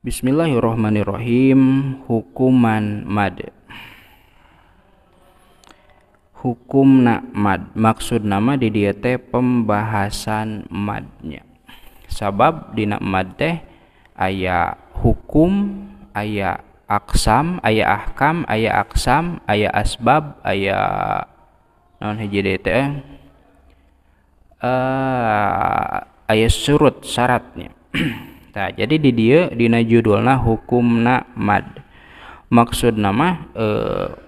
Bismillahirrahmanirrahim hukuman mad hukum na mad maksud nama di dia teh pembahasan madnya Sebab di mad teh aya hukum aya aksam aya ahkam aya aksam aya asbab aya non hijdt eh uh, aya surut syaratnya Nah, jadi di dia dina judulna hukumna mad. Maksud nama e,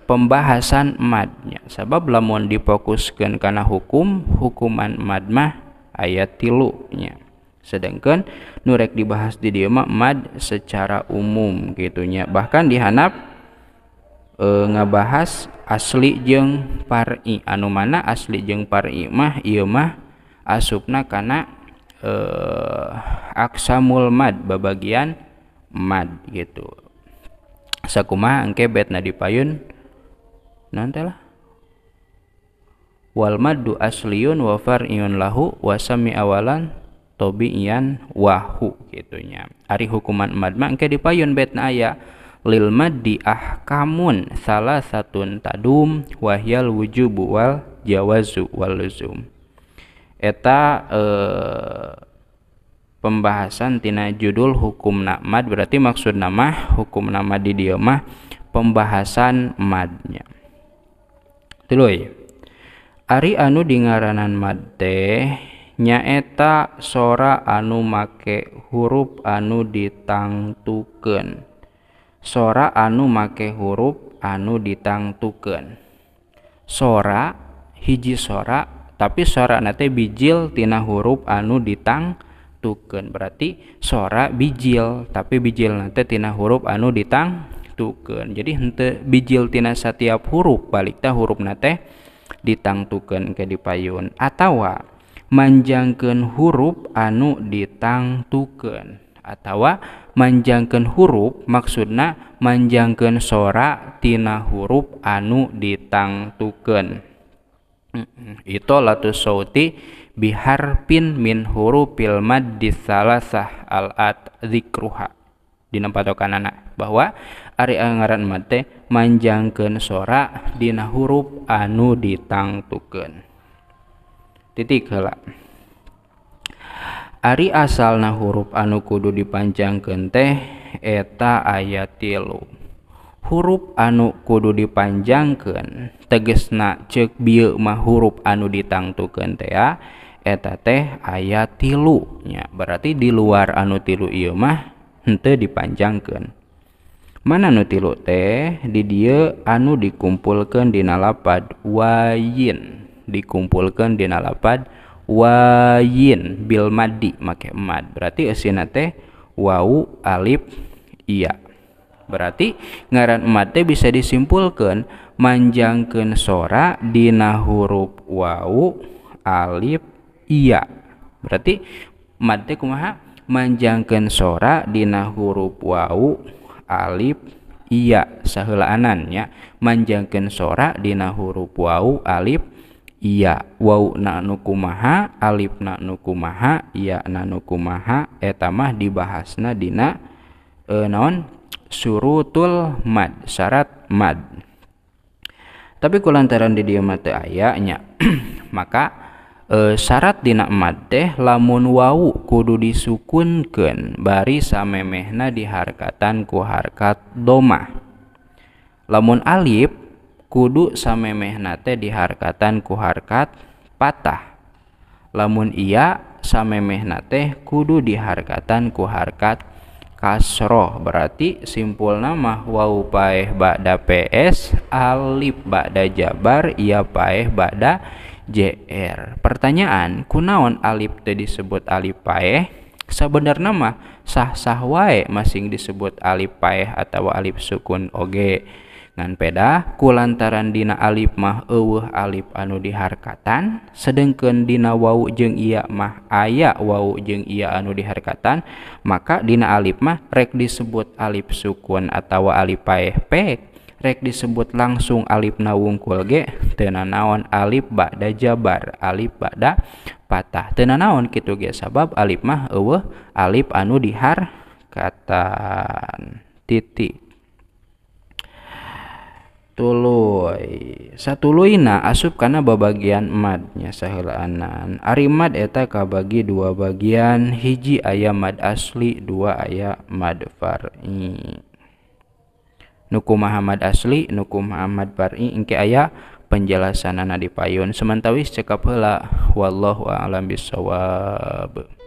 pembahasan madnya. Sabab lamun difokuskan karena hukum, hukuman mad mah ayat tilunya. Sedangkan nurek dibahas di dia mah mad secara umum gitunya. Bahkan dihanap e, ngabahas asli jeng pari anu mana asli jeng pari mah iya mah asupna karena eh, aksamul mad babagian mad gitu Sakuma engke bet payun, nanti lah wal maddu asliyun wa far'iyun lahu wasami sami awalan tobiyan wahu gitunya ari hukuman mad ma engke dipayun betna aya lil ah kamun, salah satun tadum wahyal wujubu wal jawazu wal luzum eta eh, pembahasan tina judul hukum namad berarti maksud nama hukum nama di dioma pembahasan madnya tuloy Ari anu di ngaranan mad teh nyaeta sora anu make huruf anu ditangtuken sora anu make huruf anu ditangtuken sora hiji sora tapi sora nate bijil tina huruf anu ditang tuken berarti sora bijil tapi bijil nate tina huruf anu ditang tuken jadi hente bijil tina setiap huruf balik ta huruf nate tuken ke dipayun manjang manjangken huruf anu ditang ditangtuken atau manjangken huruf maksudna manjangken sora tina huruf anu ditang tuken itolatu sauti biharpin min hurufil maddi salasah al at zikruha dina anak. bahwa ari anggaran mate manjangkeun sora dina huruf anu ditangtukeun titik heula ari asalna huruf anu kudu dipanjangkeun teh eta ayat tilu huruf anu kudu dipanjangkan tegesna cek biu mah huruf anu ditangtukan teh, ya. eta teh tilu berarti di luar anu tilu iya mah hente dipanjangkan mana anu tilu teh di dia anu dikumpulkan di nalapad wayin dikumpulkan di nalapad wayin bil madi make mad berarti esina teh wau alif iya berarti ngaran emate bisa disimpulkan manjangken sora dina huruf wau alif iya berarti mate kumaha manjangken sora dina huruf wau alif iya sahelaanan ya manjangken sora dina huruf wau alif iya wau na kumaha alif na kumaha iya na kumaha dibahasna dina e, eh, non surutul mad syarat mad tapi kulantaran di dia mata maka e, syarat dina mad teh lamun wau kudu disukunkan bari samemehna diharkatan ku harkat domah lamun alip kudu samemehna teh diharkatan ku harkat patah lamun iya samemehna teh kudu diharkatan ku harkat kasroh berarti simpul nama wau paeh ba'da PS alif ba'da jabar ia paeh ba'da JR pertanyaan kunawan alif tadi disebut alif paeh sebenarnya mah sah-sah wae masing disebut alif paeh atau alif sukun oge ngan peda kulantaran dina alif mah eueuh alif anu diharkatan sedengken dina wau jeung iya mah aya wau jeung iya anu diharkatan maka dina alif mah rek disebut alif sukun atau alif paeh rek disebut langsung alif nawungkul ge tenanawan naon alif ba'da jabar alif ba'da patah tenanawan naon kitu ge sabab alif mah eueuh alif anu diharkatan titik tuluy satuluina asup karena babagian madnya sahelaanan arimad eta kabagi dua bagian hiji ayam mad asli dua ayam mad far'i nuku mahamad asli nuku mahamad far'i engke aya penjelasanana di payun semantawis cekap hela wallahu a'lam bisawab